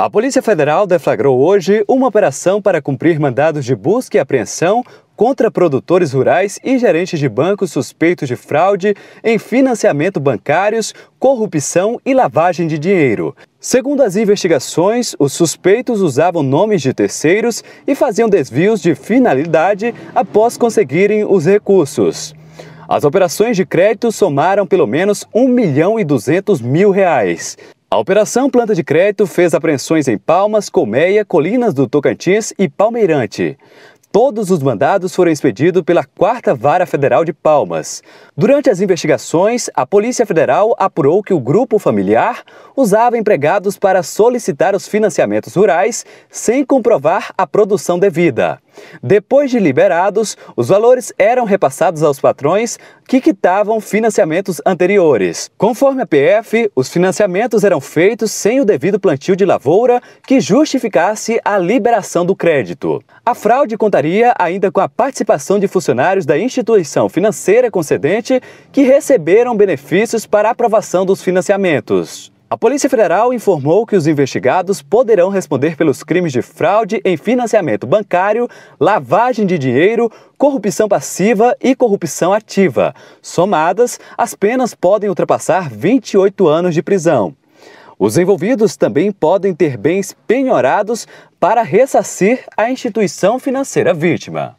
A Polícia Federal deflagrou hoje uma operação para cumprir mandados de busca e apreensão contra produtores rurais e gerentes de bancos suspeitos de fraude em financiamento bancários, corrupção e lavagem de dinheiro. Segundo as investigações, os suspeitos usavam nomes de terceiros e faziam desvios de finalidade após conseguirem os recursos. As operações de crédito somaram pelo menos 1 milhão e 200 mil reais. A Operação Planta de Crédito fez apreensões em Palmas, Colmeia, Colinas do Tocantins e Palmeirante. Todos os mandados foram expedidos pela 4 Vara Federal de Palmas. Durante as investigações, a Polícia Federal apurou que o grupo familiar usava empregados para solicitar os financiamentos rurais sem comprovar a produção devida. Depois de liberados, os valores eram repassados aos patrões que quitavam financiamentos anteriores. Conforme a PF, os financiamentos eram feitos sem o devido plantio de lavoura que justificasse a liberação do crédito. A fraude contaria ainda com a participação de funcionários da instituição financeira concedente que receberam benefícios para aprovação dos financiamentos. A Polícia Federal informou que os investigados poderão responder pelos crimes de fraude em financiamento bancário, lavagem de dinheiro, corrupção passiva e corrupção ativa. Somadas, as penas podem ultrapassar 28 anos de prisão. Os envolvidos também podem ter bens penhorados para ressarcir a instituição financeira vítima.